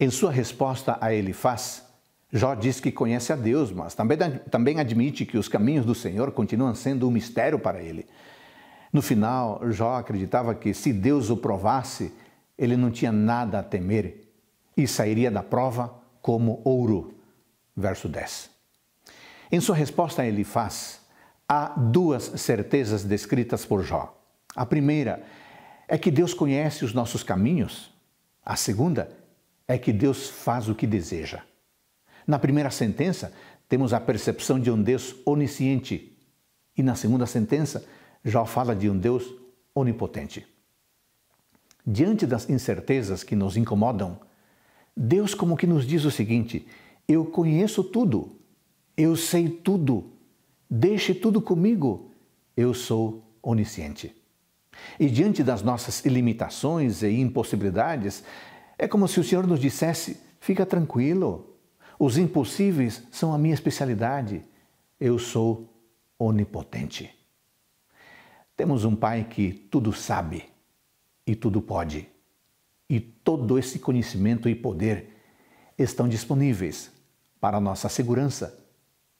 Em sua resposta a Elifaz, Jó diz que conhece a Deus, mas também, também admite que os caminhos do Senhor continuam sendo um mistério para ele. No final, Jó acreditava que se Deus o provasse, ele não tinha nada a temer e sairia da prova como ouro. Verso 10. Em sua resposta a Elifaz, há duas certezas descritas por Jó. A primeira é que Deus conhece os nossos caminhos. A segunda é que Deus faz o que deseja. Na primeira sentença, temos a percepção de um Deus onisciente, e na segunda sentença, já fala de um Deus onipotente. Diante das incertezas que nos incomodam, Deus, como que nos diz o seguinte: Eu conheço tudo, eu sei tudo, deixe tudo comigo, eu sou onisciente. E diante das nossas limitações e impossibilidades, é como se o Senhor nos dissesse: fica tranquilo, os impossíveis são a minha especialidade, eu sou onipotente. Temos um Pai que tudo sabe e tudo pode, e todo esse conhecimento e poder estão disponíveis para a nossa segurança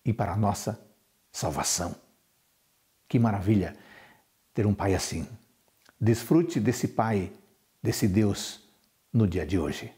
e para a nossa salvação. Que maravilha ter um Pai assim! Desfrute desse Pai, desse Deus no dia de hoje.